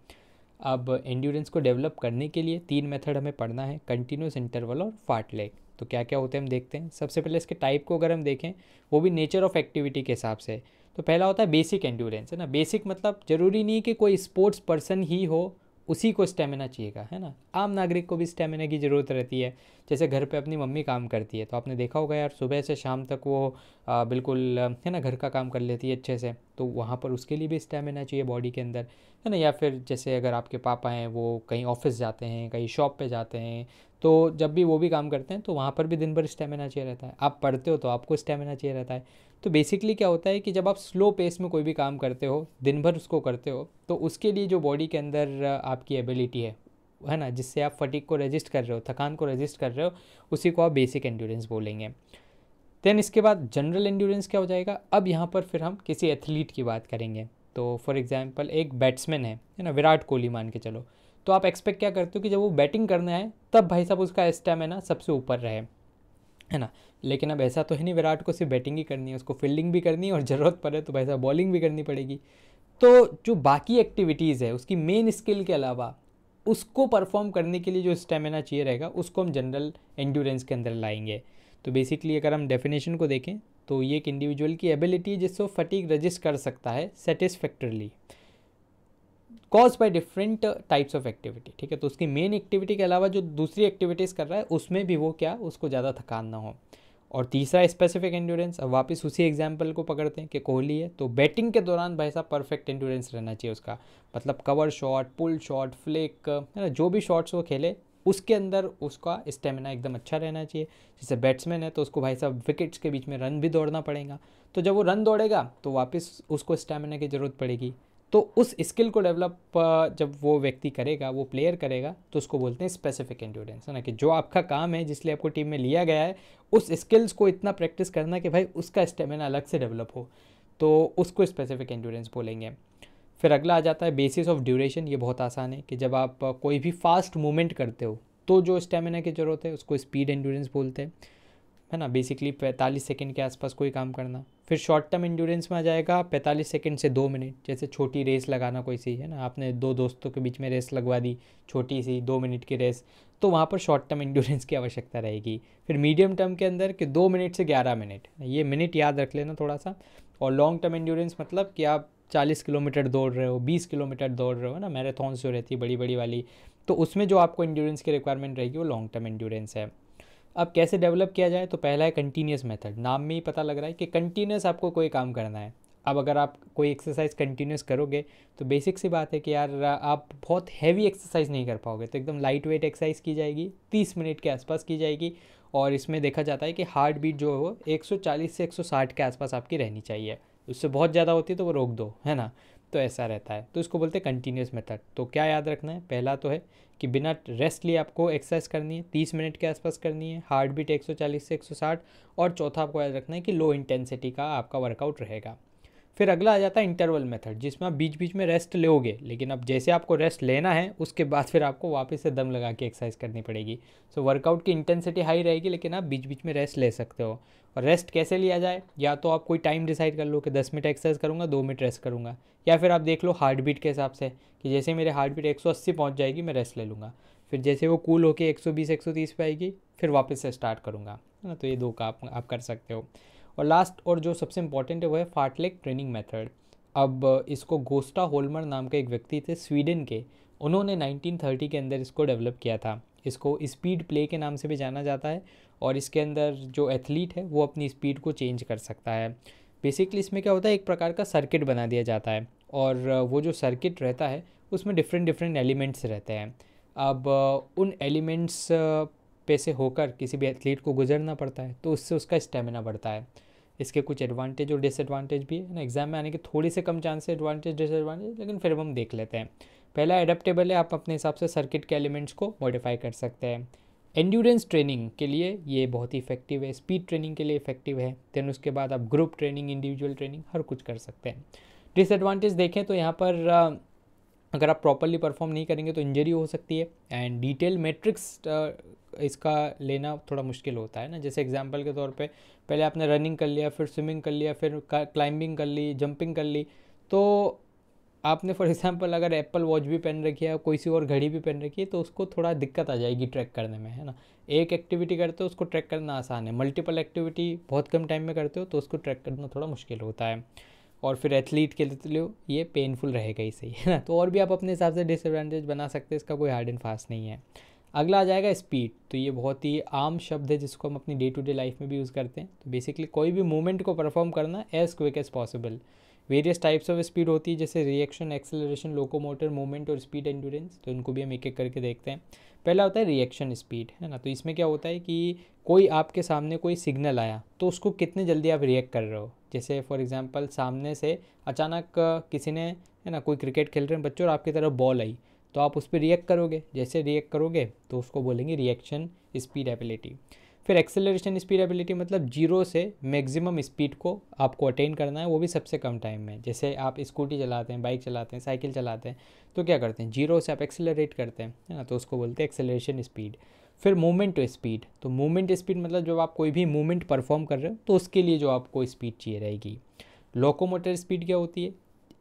अब एंड्योरेंस को डेवलप करने के लिए तीन मेथड हमें पढ़ना है कंटिन्यूस इंटरवल और फाट लेग तो क्या क्या होते हैं हम देखते हैं सबसे पहले इसके टाइप को अगर हम देखें वो भी नेचर ऑफ एक्टिविटी के हिसाब से तो पहला होता है बेसिक एंड्योरेंस है ना बेसिक मतलब ज़रूरी नहीं कि कोई स्पोर्ट्स पर्सन ही हो उसी को स्टेमिना चाहिएगा है ना आम नागरिक को भी स्टेमिना की ज़रूरत रहती है जैसे घर पे अपनी मम्मी काम करती है तो आपने देखा होगा यार सुबह से शाम तक वो आ, बिल्कुल है ना घर का काम कर लेती है अच्छे से तो वहाँ पर उसके लिए भी स्टेमिना चाहिए बॉडी के अंदर है ना या फिर जैसे अगर आपके पापा हैं वो कहीं ऑफिस जाते हैं कहीं शॉप पर जाते हैं तो जब भी वो भी काम करते हैं तो वहाँ पर भी दिन भर स्टेमिना चाहिए रहता है आप पढ़ते हो तो आपको स्टेमिना चाहिए रहता है तो बेसिकली क्या होता है कि जब आप स्लो पेस में कोई भी काम करते हो दिन भर उसको करते हो तो उसके लिए जो बॉडी के अंदर आपकी एबिलिटी है है ना जिससे आप फटीक को रजिस्ट कर रहे हो थकान को रजिस्ट कर रहे हो उसी को आप बेसिक एंड्योरेंस बोलेंगे देन इसके बाद जनरल एंड्योरेंस क्या हो जाएगा अब यहाँ पर फिर हम किसी एथलीट की बात करेंगे तो फॉर एग्ज़ाम्पल एक बैट्समैन है है ना विराट कोहली मान के चलो तो आप एक्सपेक्ट क्या करते हो कि जब वो बैटिंग करना है तब भाई साहब उसका स्टेमिना सबसे ऊपर रहे है ना लेकिन अब ऐसा तो है नहीं विराट को सिर्फ बैटिंग ही करनी है उसको फील्डिंग भी करनी है और ज़रूरत पड़े तो भाई साहब बॉलिंग भी करनी पड़ेगी तो जो बाकी एक्टिविटीज़ है उसकी मेन स्किल के अलावा उसको परफॉर्म करने के लिए जो स्टेमिना चाहिए रहेगा उसको हम जनरल एंड्योरेंस के अंदर लाएंगे तो बेसिकली अगर हम डेफिनेशन को देखें तो ये एक इंडिविजुअल की एबिलिटी है जिससे वो फटीक रजिस्ट कर सकता है satisfactorily cause by different types of activity ठीक है तो उसकी मेन एक्टिविटी के अलावा जो दूसरी एक्टिविटीज़ कर रहा है उसमें भी वो क्या उसको ज़्यादा थकान ना हो और तीसरा स्पेसिफिक एंड्योरेंस अब वापस उसी एग्जाम्पल को पकड़ते हैं कि कोहली है तो बैटिंग के दौरान भाई साहब परफेक्ट एंड्योरेंस रहना चाहिए उसका मतलब cover shot pull shot flick है ना जो भी शॉट्स वो खेले उसके अंदर उसका स्टेमिना एकदम अच्छा रहना चाहिए जैसे बैट्समैन है तो उसको भाई साहब विकेट्स के बीच में रन भी दौड़ना पड़ेगा तो जब वो रन दौड़ेगा तो वापस उसको स्टेमिना की ज़रूरत पड़ेगी तो उस स्किल को डेवलप जब वो व्यक्ति करेगा वो प्लेयर करेगा तो उसको बोलते हैं स्पेसिफिक एंड्योरेंस है ना कि जो आपका काम है जिसलिए आपको टीम में लिया गया है उस स्किल्स को इतना प्रैक्टिस करना कि भाई उसका स्टेमिना अलग से डेवलप हो तो उसको स्पेसिफिक एंड्योरेंस बोलेंगे फिर अगला आ जाता है बेसिस ऑफ ड्यूरेशन ये बहुत आसान है कि जब आप कोई भी फास्ट मूवमेंट करते हो तो जो स्टेमिना की ज़रूरत है उसको स्पीड एंड्योरेंस बोलते हैं है ना बेसिकली पैंतालीस सेकेंड के आसपास कोई काम करना फिर शॉर्ट टर्म इंड्योरेंस में आ जाएगा पैंतालीस सेकेंड से दो मिनट जैसे छोटी रेस लगाना कोई सी है ना आपने दो दोस्तों के बीच में रेस लगवा दी छोटी सी दो मिनट की रेस तो वहाँ पर शॉर्ट टर्म इंड्योरेंस की आवश्यकता रहेगी फिर मीडियम टर्म के अंदर कि दो मिनट से ग्यारह मिनट ये मिनट याद रख लेना थोड़ा सा और लॉन्ग टर्म इंड्योरेंस मतलब कि आप चालीस किलोमीटर दौड़ रहे हो बीस किलोमीटर दौड़ रहे हो ना मैराथॉन्स जो रहती है बड़ी बड़ी वाली तो उसमें जो आपको इंड्योरेंस की रिक्वायरमेंट रहेगी वो लॉन्ग टर्म इंड्योरेंस है अब कैसे डेवलप किया जाए तो पहला है कंटिन्यूस मेथड नाम में ही पता लग रहा है कि कंटिन्यूस आपको कोई काम करना है अब अगर आप कोई एक्सरसाइज कंटिन्यूस करोगे तो बेसिक सी बात है कि यार आप बहुत हैवी एक्सरसाइज नहीं कर पाओगे तो एकदम लाइट वेट एक्सरसाइज की जाएगी तीस मिनट के आसपास की जाएगी और इसमें देखा जाता है कि हार्ट बीट जो है वो 140 से 160 के आसपास आपकी रहनी चाहिए उससे बहुत ज़्यादा होती है तो वो रोक दो है ना तो ऐसा रहता है तो इसको बोलते हैं कंटिन्यूस मेथड तो क्या याद रखना है पहला तो है कि बिना रेस्ट लिए आपको एक्सरसाइज करनी है तीस मिनट के आसपास करनी है हार्ट बीट 140 से 160 और चौथा आपको याद रखना है कि लो इंटेंसिटी का आपका वर्कआउट रहेगा फिर अगला आ जाता है इंटरवल मेथड जिसमें आप बीच बीच में रेस्ट लोगे लेकिन अब जैसे आपको रेस्ट लेना है उसके बाद फिर आपको वापस से दम लगा के एक्सरसाइज करनी पड़ेगी सो so, वर्कआउट की इंटेंसिटी हाई रहेगी लेकिन आप बीच बीच में रेस्ट ले सकते हो और रेस्ट कैसे लिया जाए या तो आप कोई टाइम डिसाइड कर लो कि दस मिनट एक्सरसाइज करूँगा दो मिनट रेस्ट करूँगा या फिर आप देख लो हार्ट बीट के हिसाब से कि जैसे मेरे हार्ट बीट एक सौ अस्सी पहुँच जाएगी मैं रेस्ट ले लूँगा फिर जैसे वो कूल होकर एक सौ बीस एक सौ तीस पे आएगी फिर वापस से स्टार्ट करूँगा ना तो ये दो का आप कर सकते हो और लास्ट और जो सबसे इम्पॉर्टेंट है वो है फाटलेक ट्रेनिंग मेथड अब uh, इसको गोस्टा होलमर नाम के एक व्यक्ति थे स्वीडन के उन्होंने 1930 के अंदर इसको डेवलप किया था इसको स्पीड प्ले के नाम से भी जाना जाता है और इसके अंदर जो एथलीट है वो अपनी स्पीड को चेंज कर सकता है बेसिकली इसमें क्या होता है एक प्रकार का सर्किट बना दिया जाता है और uh, वो जो सर्किट रहता है उसमें डिफरेंट डिफरेंट एलिमेंट्स रहते हैं अब uh, उन एलिमेंट्स पे से होकर किसी भी एथलीट को गुजरना पड़ता है तो उससे उसका स्टेमिना बढ़ता है इसके कुछ एडवांटेज और डिसएडवांटेज भी है ना एग्जाम में आने के थोड़ी से कम चांस है एडवांटेज डिसएडवांटेज लेकिन फिर हम देख लेते हैं पहला एडेप्टेबल है आप अपने हिसाब से सर्किट के एलिमेंट्स को मॉडिफाई कर सकते हैं एंड्योरेंस ट्रेनिंग के लिए ये बहुत ही इफेक्टिव है स्पीड ट्रेनिंग के लिए इफेक्टिव है देन उसके बाद आप ग्रुप ट्रेनिंग इंडिविजुअल ट्रेनिंग हर कुछ कर सकते हैं डिसएडवांटेज देखें तो यहाँ पर अगर आप प्रॉपरली परफॉर्म नहीं करेंगे तो इंजरी हो सकती है एंड डिटेल मैट्रिक्स इसका लेना थोड़ा मुश्किल होता है ना जैसे एग्जाम्पल के तौर पे पहले आपने रनिंग कर लिया फिर स्विमिंग कर लिया फिर क्लाइंबिंग कर ली जंपिंग कर ली तो आपने फॉर एग्ज़ाम्पल अगर एप्पल वॉच भी पहन रखी है कोई सी और घड़ी भी पहन रखी है तो उसको थोड़ा दिक्कत आ जाएगी ट्रैक करने में है ना एक एक्टिविटी करते हो उसको ट्रैक करना आसान है मल्टीपल एक्टिविटी बहुत कम टाइम में करते हो तो उसको ट्रैक करना थोड़ा मुश्किल होता है और फिर एथलीट के लिए तो ये पेनफुल रहेगा ही सही है ना तो और भी आप अपने हिसाब से डिसएडवांटेज बना सकते हैं इसका कोई हार्ड एंड फास्ट नहीं है अगला आ जाएगा स्पीड तो ये बहुत ही आम शब्द है जिसको हम अपनी डे टू डे लाइफ में भी यूज़ करते हैं तो बेसिकली कोई भी मूवमेंट को परफॉर्म करना as quick as possible various types of speed होती है जैसे रिएक्शन एक्सेलरेशन लोकोमोटर मूवमेंट और स्पीड एंडोरेंस तो इनको भी हम एक एक करके देखते हैं पहला होता है रिएक्शन स्पीड है ना तो इसमें क्या होता है कि कोई आपके सामने कोई सिग्नल आया तो उसको कितने जल्दी आप रिएक्ट कर रहे हो जैसे फॉर एग्जांपल सामने से अचानक किसी ने है ना कोई क्रिकेट खेल रहे हैं बच्चों और आपकी तरफ बॉल आई तो आप उस पर रिएक्ट करोगे जैसे रिएक्ट करोगे तो उसको बोलेंगे रिएक्शन स्पीड एबिलिटी फिर एक्सेलरेशन स्पीड एबिलिटी मतलब जीरो से मैक्सिमम स्पीड को आपको अटेन करना है वो भी सबसे कम टाइम में जैसे आप स्कूटी चलाते हैं बाइक चलाते हैं साइकिल चलाते हैं तो क्या करते हैं जीरो से आप एक्सेलरेट करते हैं है ना तो उसको बोलते हैं एक्सेलरेशन स्पीड फिर मूवमेंट स्पीड तो मूवमेंट स्पीड मतलब जब आप कोई भी मूवमेंट परफॉर्म कर रहे हो तो उसके लिए जो आपको स्पीड चाहिए रहेगी लोकोमोटर स्पीड क्या होती है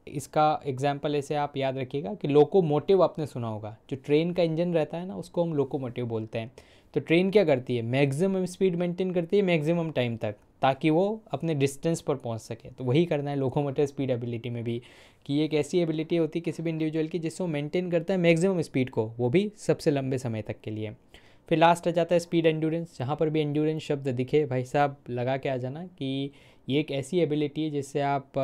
इसका एग्जाम्पल ऐसे आप याद रखिएगा कि लोकोमोटिव आपने सुना होगा जो ट्रेन का इंजन रहता है ना उसको हम लोकोमोटिव बोलते हैं तो ट्रेन क्या करती है मैक्सिमम स्पीड मेंटेन करती है मैक्सिमम टाइम तक ताकि वो अपने डिस्टेंस पर पहुंच सके तो वही करना है लोकोमोटिव स्पीड एबिलिटी में भी कि एक ऐसी एबिलिटी होती है किसी भी इंडिविजुअल की जिससे वो मेंटेन करता है मैक्सिमम स्पीड को वो भी सबसे लंबे समय तक के लिए फिर लास्ट आ जाता है स्पीड एंडोरेंस जहाँ पर भी एंडोरेंस शब्द दिखे भाई साहब लगा के आ जाना कि ये एक ऐसी एबिलिटी है जिससे आप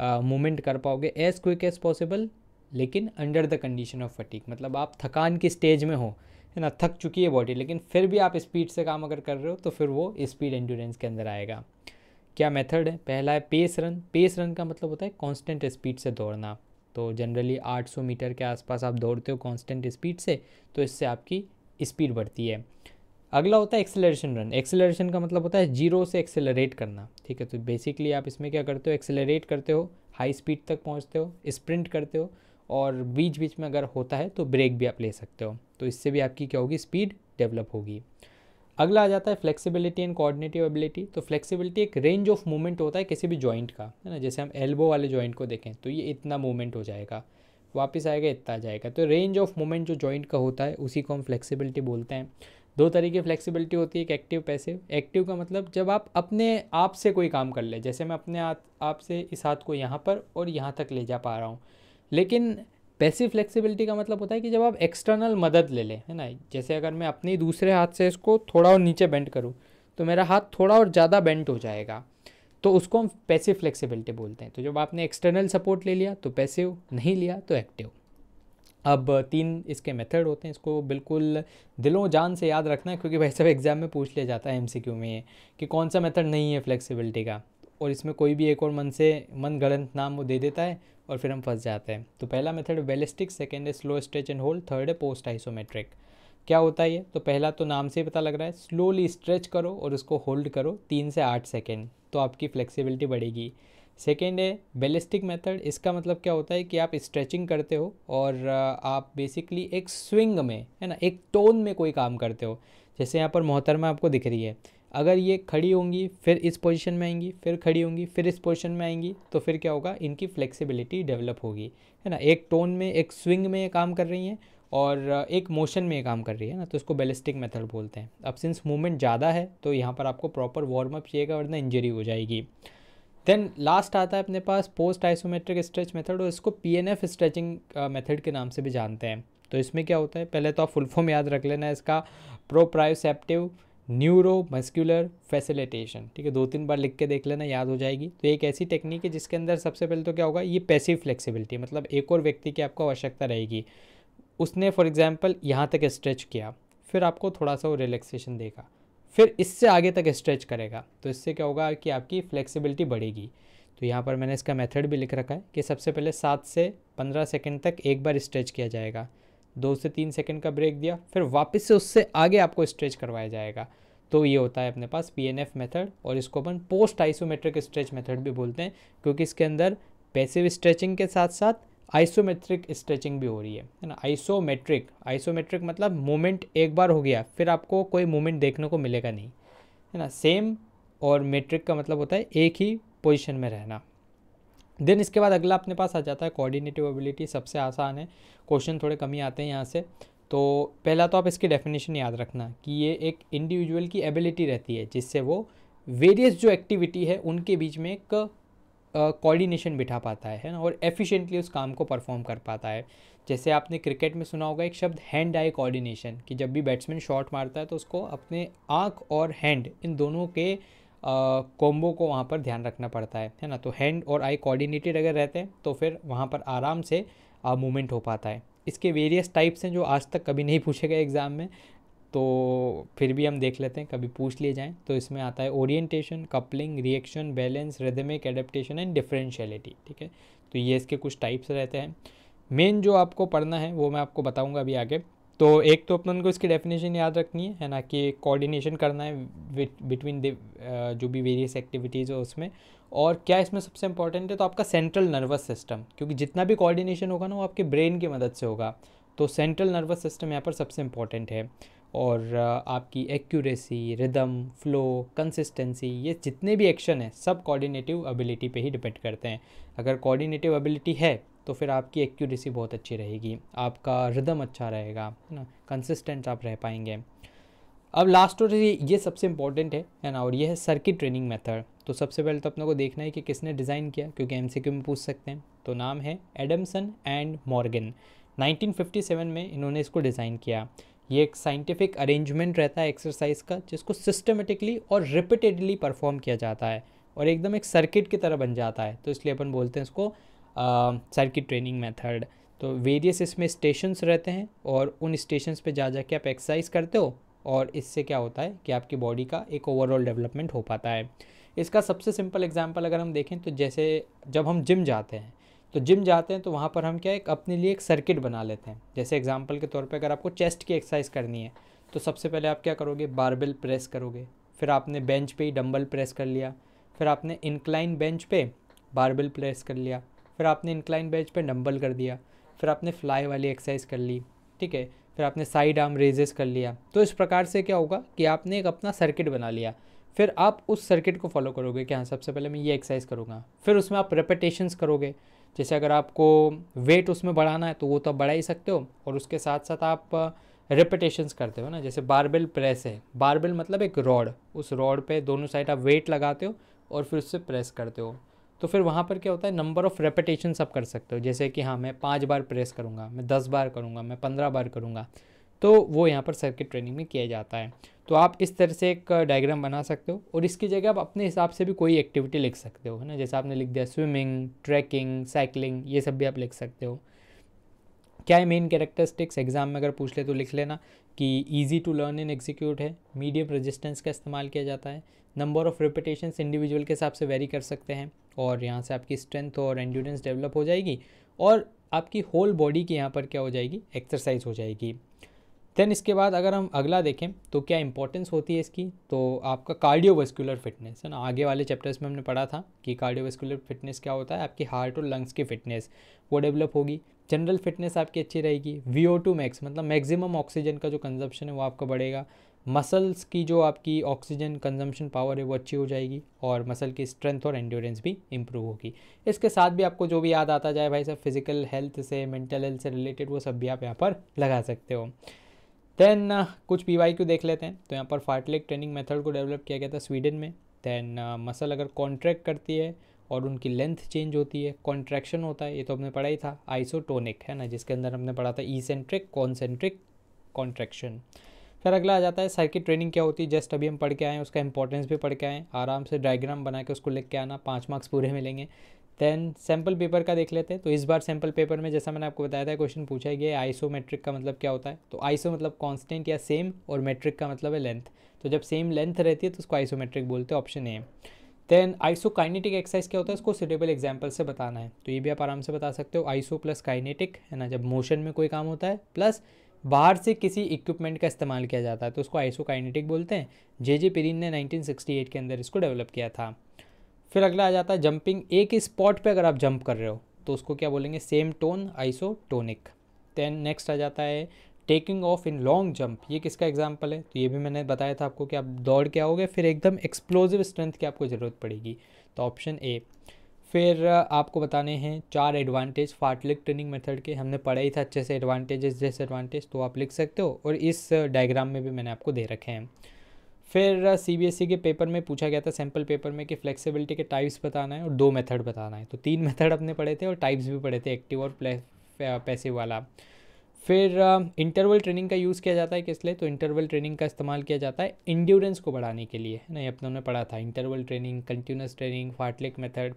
मूवमेंट कर पाओगे एज़ क्विक एज़ पॉसिबल लेकिन under the condition of fatigue मतलब आप थकान की स्टेज में हो है ना थक चुकी है बॉडी लेकिन फिर भी आप स्पीड से काम अगर कर रहे हो तो फिर वो स्पीड एंडोरेंस के अंदर आएगा क्या मेथड है पहला है पेस रन पेस रन का मतलब होता है कांस्टेंट स्पीड से दौड़ना तो जनरली 800 मीटर के आसपास आप दौड़ते हो कांस्टेंट स्पीड से तो इससे आपकी स्पीड बढ़ती है अगला होता है एक्सेलरेशन रन एक्सेलरेशन का मतलब होता है जीरो से एक्सेलरेट करना ठीक है तो बेसिकली आप इसमें क्या करते हो एक्सेलरेट करते हो हाई स्पीड तक पहुंचते हो स्प्रिंट करते हो और बीच बीच में अगर होता है तो ब्रेक भी आप ले सकते हो तो इससे भी आपकी क्या होगी स्पीड डेवलप होगी अगला आ जाता है फ्लेक्सिबिलिटी एंड कोऑर्डिनेटिव एबिलिटी तो फ्लेक्सिबिलिटी एक रेंज ऑफ मूवमेंट होता है किसी भी जॉइंट का है ना जैसे हम एल्बो वाले जॉइंट को देखें तो ये इतना मूवमेंट हो जाएगा वापस आएगा इतना आ जाएगा तो रेंज ऑफ मूवमेंट जो जॉइंट का होता है उसी को हम फ्लेक्सिबिलिटी बोलते हैं दो तरीके फ्लेक्सिबिलिटी होती है एक एक्टिव पैसिव एक्टिव का मतलब जब आप अपने आप से कोई काम कर ले जैसे मैं अपने आप से इस हाथ को यहाँ पर और यहाँ तक ले जा पा रहा हूँ लेकिन पैसिव फ्लेक्सिबिलिटी का मतलब होता है कि जब आप एक्सटर्नल मदद ले लें है ना जैसे अगर मैं अपने दूसरे हाथ से इसको थोड़ा और नीचे बेंड करूँ तो मेरा हाथ थोड़ा और ज़्यादा बेंड हो जाएगा तो उसको हम पैसिव फ्लेक्सिबिलिटी बोलते हैं तो जब आपने एक्सटर्नल सपोर्ट ले लिया तो पैसिव नहीं लिया तो एक्टिव अब तीन इसके मेथड होते हैं इसको बिल्कुल दिलों जान से याद रखना है क्योंकि भाई साहब एग्ज़ाम में पूछ लिया जाता है एमसीक्यू में कि कौन सा मेथड नहीं है फ्लेक्सिबिलिटी का और इसमें कोई भी एक और मन से मन गलत नाम वो दे देता है और फिर हम फंस जाते हैं तो पहला मेथड वेलिस्टिक सेकेंड है slow stretch and hold third है पोस्ट आइसोमेट्रिक क्या होता है ये तो पहला तो नाम से ही पता लग रहा है स्लोली स्ट्रेच करो और उसको होल्ड करो तीन से आठ सेकेंड तो आपकी फ्लेक्सिबिलिटी बढ़ेगी सेकेंड है बेलिस्टिक मेथड इसका मतलब क्या होता है कि आप स्ट्रेचिंग करते हो और आप बेसिकली एक स्विंग में है ना एक टोन में कोई काम करते हो जैसे यहाँ पर मोहतरमा आपको दिख रही है अगर ये खड़ी होंगी फिर इस पोजीशन में आएंगी फिर खड़ी होंगी फिर इस पोजीशन में आएंगी तो फिर क्या होगा इनकी फ्लेक्सिबिलिटी डेवलप होगी है ना एक टोन में एक स्विंग में काम कर रही हैं और एक मोशन में काम कर रही है ना तो इसको बैलिस्टिक मेथड बोलते हैं अब सिंस मूवमेंट ज़्यादा है तो यहाँ पर आपको प्रॉपर वार्म अप चाहिएगा वरना इंजरी हो जाएगी देन लास्ट आता है अपने पास पोस्ट आइसोमेट्रिक स्ट्रेच मेथड और इसको P N F stretching method के नाम से भी जानते हैं तो इसमें क्या होता है पहले तो आप फुल फॉर्म याद रख लेना इसका प्रोप्रायोसेप्टिव न्यूरो मस्क्यूलर फैसिलिटेशन ठीक है दो तीन बार लिख के देख लेना याद हो जाएगी तो एक ऐसी टेक्निक है जिसके अंदर सबसे पहले तो क्या होगा ये पैसिव फ्लेक्सिबिलिटी मतलब एक और व्यक्ति की आपको आवश्यकता रहेगी उसने फॉर एग्जाम्पल यहाँ तक स्ट्रेच किया फिर आपको थोड़ा सा वो रिलैक्सेशन देगा फिर इससे आगे तक स्ट्रेच करेगा तो इससे क्या होगा कि आपकी फ्लेक्सिबिलिटी बढ़ेगी तो यहाँ पर मैंने इसका मेथड भी लिख रखा है कि सबसे पहले सात से पंद्रह सेकेंड तक एक बार स्ट्रेच किया जाएगा दो से तीन सेकेंड का ब्रेक दिया फिर वापस से उससे आगे आपको स्ट्रेच करवाया जाएगा तो ये होता है अपने पास पी मेथड और इसको अपन पोस्ट आइसोमेट्रिक स्ट्रेच मेथड भी बोलते हैं क्योंकि इसके अंदर पैसिव स्ट्रेचिंग के साथ साथ आइसोमेट्रिक स्ट्रेचिंग भी हो रही है है ना आइसोमेट्रिक आइसोमेट्रिक मतलब मूवमेंट एक बार हो गया फिर आपको कोई मूवमेंट देखने को मिलेगा नहीं है ना सेम और मेट्रिक का मतलब होता है एक ही पोजिशन में रहना देन इसके बाद अगला अपने पास आ जाता है कोऑर्डिनेटिव एबिलिटी सबसे आसान है क्वेश्चन थोड़े कमी आते हैं यहाँ से तो पहला तो आप इसकी डेफिनेशन याद रखना कि ये एक इंडिविजुअल की एबिलिटी रहती है जिससे वो वेरियस जो एक्टिविटी है उनके बीच में एक कोऑर्डिनेशन uh, बिठा पाता है ना और एफिशिएंटली उस काम को परफॉर्म कर पाता है जैसे आपने क्रिकेट में सुना होगा एक शब्द हैंड आई कोऑर्डिनेशन कि जब भी बैट्समैन शॉट मारता है तो उसको अपने आँख और हैंड इन दोनों के कॉम्बो uh, को वहाँ पर ध्यान रखना पड़ता है है ना तो हैंड और आई कोऑर्डिनेटेड अगर रहते हैं तो फिर वहाँ पर आराम से मूवमेंट हो पाता है इसके वेरियस टाइप्स हैं जो आज तक कभी नहीं पूछे गए एग्ज़ाम में तो फिर भी हम देख लेते हैं कभी पूछ लिए जाएँ तो इसमें आता है orientation coupling reaction balance rhythmic adaptation and differentiality ठीक है तो ये इसके कुछ टाइप्स रहते हैं मेन जो आपको पढ़ना है वो मैं आपको बताऊँगा अभी आगे तो एक तो अपन को इसकी डेफिनेशन याद रखनी है है ना कि कोऑर्डिनेशन करना है बिटवीन जो भी वेरियस एक्टिविटीज़ है उसमें और क्या इसमें सबसे इंपॉर्टेंट है तो आपका सेंट्रल नर्वस सिस्टम क्योंकि जितना भी कोऑर्डिनेशन होगा ना वो आपके ब्रेन की मदद से होगा तो सेंट्रल नर्वस सिस्टम यहाँ पर सबसे इंपॉर्टेंट है और आपकी एक्यूरेसी रिदम फ्लो कंसिस्टेंसी ये जितने भी एक्शन हैं सब कोऑर्डिनेटिव एबिलिटी पे ही डिपेंड करते हैं अगर कोऑर्डिनेटिव एबिलिटी है तो फिर आपकी एक्यूरेसी बहुत अच्छी रहेगी आपका रिदम अच्छा रहेगा है ना कंसिस्टेंट आप रह पाएंगे अब लास्ट और ये सबसे इंपॉर्टेंट है है ना और ये है सर्किट ट्रेनिंग मेथड तो सबसे पहले तो अपने को देखना है कि किसने डिज़ाइन किया क्योंकि एम में पूछ सकते हैं तो नाम है एडमसन एंड मॉर्गन 1957 में इन्होंने इसको डिज़ाइन किया ये एक साइंटिफिक अरेंजमेंट रहता है एक्सरसाइज का जिसको सिस्टमेटिकली और रिपीटेडली परफॉर्म किया जाता है और एकदम एक सर्किट की तरह बन जाता है तो इसलिए अपन बोलते हैं इसको सर्किट ट्रेनिंग मेथड तो वेरियस इसमें स्टेशंस रहते हैं और उन स्टेशंस पे जा जा के आप एक्सरसाइज करते हो और इससे क्या होता है कि आपकी बॉडी का एक ओवरऑल डेवलपमेंट हो पाता है इसका सबसे सिंपल एग्जाम्पल अगर हम देखें तो जैसे जब हम जिम जाते हैं तो जिम जाते हैं तो वहाँ पर हम क्या एक अपने लिए एक सर्किट बना लेते हैं जैसे एग्जाम्पल के तौर पर अगर आपको चेस्ट की एक्सरसाइज करनी है तो सबसे पहले आप क्या करोगे बारबेल प्रेस करोगे फिर आपने बेंच पे ही डम्बल प्रेस कर लिया फिर आपने इंक्लाइन बेंच पे बारबेल प्रेस कर लिया फिर आपने इंक्लाइन बेंच पर डम्बल कर दिया फिर आपने फ्लाई वाली एक्सरसाइज कर ली ठीक है फिर आपने साइड आर्म रेजेस कर लिया तो इस प्रकार से क्या होगा कि आपने एक अपना सर्किट बना लिया फिर आप उस सर्किट को फॉलो करोगे कि हाँ सबसे पहले मैं ये एक्सरसाइज करूँगा फिर उसमें आप रेपिटेशंस करोगे जैसे अगर आपको वेट उसमें बढ़ाना है तो वो तो आप बढ़ा ही सकते हो और उसके साथ साथ आप रिपीटेशंस करते हो ना जैसे बारबेल प्रेस है बारबेल मतलब एक रॉड उस रॉड पे दोनों साइड आप वेट लगाते हो और फिर उससे प्रेस करते हो तो फिर वहाँ पर क्या होता है नंबर ऑफ़ रेपिटेशन आप कर सकते हो जैसे कि हाँ मैं पाँच बार प्रेस करूँगा मैं दस बार करूँगा मैं पंद्रह बार करूँगा तो वो यहाँ पर सर्किट ट्रेनिंग में किया जाता है तो आप इस तरह से एक डायग्राम बना सकते हो और इसकी जगह आप अपने हिसाब से भी कोई एक्टिविटी लिख सकते हो है ना जैसे आपने लिख दिया स्विमिंग ट्रैकिंग साइकिलिंग ये सब भी आप लिख सकते हो क्या है मेन कैरेक्टरिस्टिक्स एग्जाम में अगर पूछ ले तो लिख लेना कि easy to learn and execute है मीडियम रजिस्टेंस का इस्तेमाल किया जाता है नंबर ऑफ़ रिपीटेशन इंडिविजुअल के हिसाब से वेरी कर सकते हैं और यहाँ से आपकी स्ट्रेंथ और एंड्योरेंस डेवलप हो जाएगी और आपकी होल बॉडी की यहाँ पर क्या हो जाएगी एक्सरसाइज हो जाएगी देन इसके बाद अगर हम अगला देखें तो क्या इंपॉर्टेंस होती है इसकी तो आपका कार्डियोवेस्कुलर फिटनेस है ना आगे वाले चैप्टर्स में हमने पढ़ा था कि कार्डियोवेस्कुलर फिटनेस क्या होता है आपकी हार्ट और लंग्स की फिटनेस वो डेवलप होगी जनरल फिटनेस आपकी अच्छी रहेगी वी ओ टू मैक्स मतलब मैक्सिमम ऑक्सीजन का जो कंजप्शन है वो आपका बढ़ेगा मसल्स की जो आपकी ऑक्सीजन कंजम्पशन पावर है वो अच्छी हो जाएगी और मसल की स्ट्रेंथ और एंड्योरेंस भी इंप्रूव होगी इसके साथ भी आपको जो भी याद आता जाए भाई साहब फिजिकल हेल्थ से मेंटल हेल्थ से रिलेटेड वो सब भी आप यहाँ पर लगा सकते हो देन uh, कुछ पी वाई क्यू देख लेते हैं तो यहाँ पर फाटलेक ट्रेनिंग मेथड को डेवलप किया गया था स्वीडन में दैन मसल uh, अगर कॉन्ट्रैक्ट करती है और उनकी लेंथ चेंज होती है कॉन्ट्रैक्शन होता है ये तो हमने पढ़ा ही था आइसोटोनिक है ना जिसके अंदर हमने पढ़ा था ईसेंट्रिक कॉन्सेंट्रिक कॉन्ट्रैक्शन फिर अगला आ जाता है सर्किट ट्रेनिंग क्या होती है जस्ट अभी हम पढ़ के आए हैं उसका इंपॉर्टेंस भी पढ़ के आए आराम से डायग्राम बना के उसको लिख के आना पाँच मार्क्स पूरे मिलेंगे देन सैम्पल पेपर का देख लेते हैं तो इस बार सैम्पल पेपर में जैसा मैंने आपको बताया था क्वेश्चन पूछा गया आइसो मेट्रिक का मतलब क्या होता है तो आइसो मतलब कांस्टेंट या सेम और मेट्रिक का मतलब है लेंथ तो जब सेम लेंथ रहती है तो उसको आइसोमेट्रिक बोलते हैं option A then isokinetic exercise क्या होता है उसको सुटेबल एग्जाम्पल से बताना है तो ये भी आप आराम से बता सकते हो आइसो प्लस काइनेटिक है ना जब मोशन में कोई काम होता है प्लस बाहर से किसी इक्विपमेंट का इस्तेमाल किया जाता है तो उसको आइसो काइनेटिक बोलते हैं जे जे पेरिन ने 1968 के अंदर इसको डेवलप किया था फिर अगला आ जाता है जंपिंग एक ही स्पॉट पे अगर आप जंप कर रहे हो तो उसको क्या बोलेंगे same tone isotonic then next आ जाता है taking off in long jump ये किसका एग्जाम्पल है तो ये भी मैंने बताया था आपको कि आप दौड़ के आओगे फिर एकदम एक्सप्लोजिव स्ट्रेंथ की आपको ज़रूरत पड़ेगी तो ऑप्शन ए फिर आपको बताने हैं चार एडवांटेज फाटलिक ट्रेनिंग मेथड के हमने पढ़ा ही था अच्छे से एडवांटेजेस डिसएडवांटेज तो आप लिख सकते हो और इस डायग्राम में भी मैंने आपको दे रखे हैं फिर सीबीएसई uh, e के पेपर में पूछा गया था सैम्पल पेपर में कि फ्लेक्सिबिलिटी के टाइप्स बताना है और दो मेथड बताना है तो तीन मेथड अपने पढ़े थे और टाइप्स भी पढ़े थे एक्टिव और पैसिव uh, वाला फिर इंटरवल uh, ट्रेनिंग का यूज़ किया जाता है किस लिए तो इंटरवल ट्रेनिंग का इस्तेमाल किया जाता है इंड्योरेंस को बढ़ाने के लिए नहीं अपनों ने पढ़ा था interval training continuous training fartlek method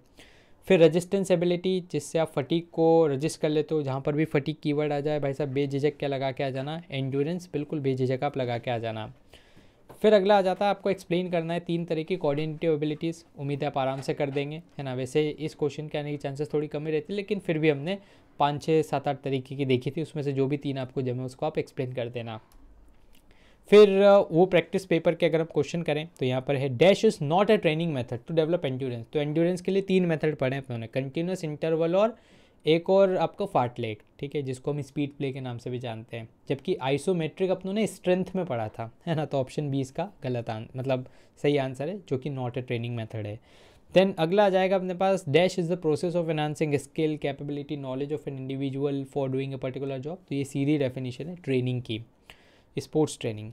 फिर रजिस्टेंस एबिलिटी जिससे आप फटीक को रजिस्ट कर लेते हो जहाँ पर भी फटीक कीवर्ड आ जाए भाई साहब बेझिझक क्या लगा के आ जाना इंड्योरेंस बिल्कुल बेझिझक आप लगा के आ जाना फिर अगला आ जाता है आपको एक्सप्लेन करना है तीन तरह की कोऑर्डिनेटिव एबिलिटीज़ उम्मीद है आप आराम से कर देंगे है ना वैसे इस क्वेश्चन के आने की चांसेस थोड़ी कमी रहती है लेकिन फिर भी हमने पाँच छः सात आठ तरीके की देखी थी उसमें से जो भी तीन आपको जमे उसको आप एक्सप्लेन कर देना फिर वो प्रैक्टिस पेपर के अगर आप क्वेश्चन करें तो यहाँ पर है dash is not a training method to develop endurance तो एंड्योरेंस के लिए तीन मेथड पढ़े हैं ने कंटिन्यूस इंटरवल और एक और आपका फाटलेक ठीक है जिसको हम स्पीड प्ले के नाम से भी जानते हैं जबकि आइसोमेट्रिक अपनों ने स्ट्रेंथ में पढ़ा था है ना तो ऑप्शन बी इसका गलत आन मतलब सही आंसर है जो कि नॉट ए ट्रेनिंग मेथड है देन अगला आ जाएगा अपने पास dash is the process of enhancing skill capability knowledge of an individual for doing a particular job तो ये सीधी डेफिनेशन है ट्रेनिंग की स्पोर्ट्स ट्रेनिंग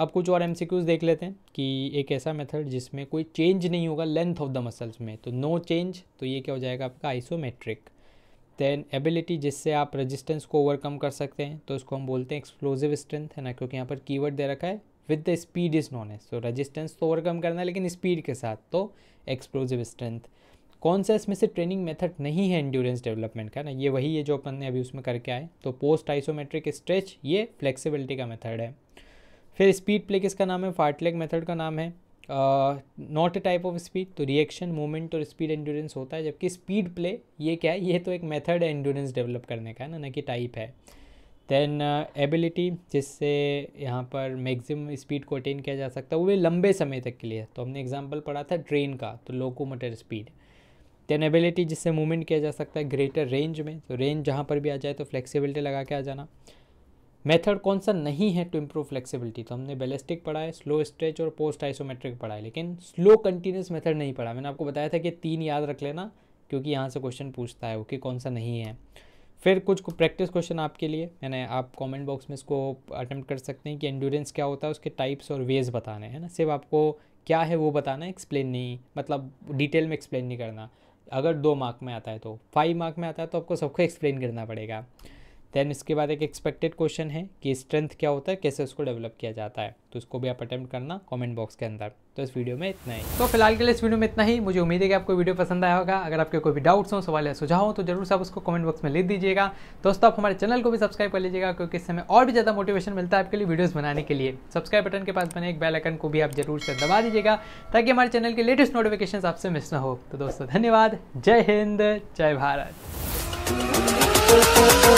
अब कुछ और एम देख लेते हैं कि एक ऐसा मेथड जिसमें कोई चेंज नहीं होगा लेंथ ऑफ द मसल्स में तो नो चेंज तो ये क्या हो जाएगा आपका आइसोमेट्रिक देन एबिलिटी जिससे आप रेजिस्टेंस को ओवरकम कर सकते हैं तो इसको हम बोलते हैं एक्सप्लोजिव स्ट्रेंथ है ना क्योंकि यहाँ पर कीवर्ड दे रखा है with the speed is known as तो रजिस्टेंस तो ओवरकम करना है लेकिन स्पीड के साथ तो एक्सप्लोजिव स्ट्रेंथ कौन सा इसमें से ट्रेनिंग मेथड नहीं है एंड्योरेंस डेवलपमेंट का ना ये वही है जो अपन ने अभी उसमें करके आए तो पोस्ट आइसोमेट्रिक स्ट्रेच ये फ्लेक्सिबिलिटी का मेथड है फिर स्पीड प्ले किसका नाम है फार्टलेग मेथड का नाम है not a type of speed तो रिएक्शन मोमेंट और स्पीड एंडोरेंस होता है जबकि स्पीड प्ले ये क्या है ये तो एक मेथड है एंडोरेंस डेवलप करने का ना ना कि टाइप है देन एबिलिटी जिससे यहाँ पर मैक्सिमम स्पीड को अटेन किया जा सकता है वो लंबे समय तक के लिए तो हमने एग्जांपल पढ़ा था ट्रेन का तो लोकोमोटर स्पीड देन एबिलिटी जिससे मूवमेंट किया जा सकता है ग्रेटर रेंज में तो रेंज जहाँ पर भी आ जाए तो फ्लेक्सिबिलिटी लगा के आ जाना मेथड कौन सा नहीं है टू इम्प्रूव फ्लेक्सिबिलिटी तो हमने बेलिस्टिक पढ़ा है स्लो स्ट्रेच और पोस्ट आइसोमेट्रिक पढ़ा है लेकिन स्लो कंटिन्यूस मेथड नहीं पढ़ा मैंने आपको बताया था कि तीन याद रख लेना क्योंकि यहाँ से क्वेश्चन पूछता है वो कि कौन सा नहीं है फिर कुछ प्रैक्टिस क्वेश्चन आपके लिए मैंने आप कमेंट बॉक्स में इसको अटैम्प्ट कर सकते हैं कि एंडोरेंस क्या होता है उसके टाइप्स और वेज बताने हैं ना सिर्फ आपको क्या है वो बताना है एक्सप्लेन नहीं मतलब डिटेल में एक्सप्लेन नहीं करना अगर दो मार्क में आता है तो फाइव मार्क में आता है तो आपको सबको एक्सप्लेन करना पड़ेगा देन इसके बाद एक एक्सपेक्टेड क्वेश्चन है कि स्ट्रेंथ क्या होता है कैसे उसको डेवलप किया जाता है तो उसको भी आप अटेम्प्ट करना कमेंट बॉक्स के अंदर तो इस वीडियो में इतना ही तो फिलहाल के लिए इस वीडियो में इतना ही मुझे उम्मीद है कि आपको वीडियो पसंद आया होगा अगर आपके कोई भी डाउट्स हो सवाल या सुझाव हो तो जरूर से आप उसको कमेंट बॉक्स में लिख दीजिएगा दोस्तों आप हमारे चैनल को भी सब्सक्राइब कर लीजिएगा क्योंकि इससे और भी ज़्यादा मोटिवेशन मिलता है आपके लिए वीडियोज़ बनाने के लिए सब्सक्राइब बटन के पास बने एक बेलाइकन को भी आप जरूर से दबा दीजिएगा ताकि हमारे चैनल के लेटेस्ट नोटिफिकेशन आपसे मिस ना हो तो दोस्तों धन्यवाद जय हिंद जय भारत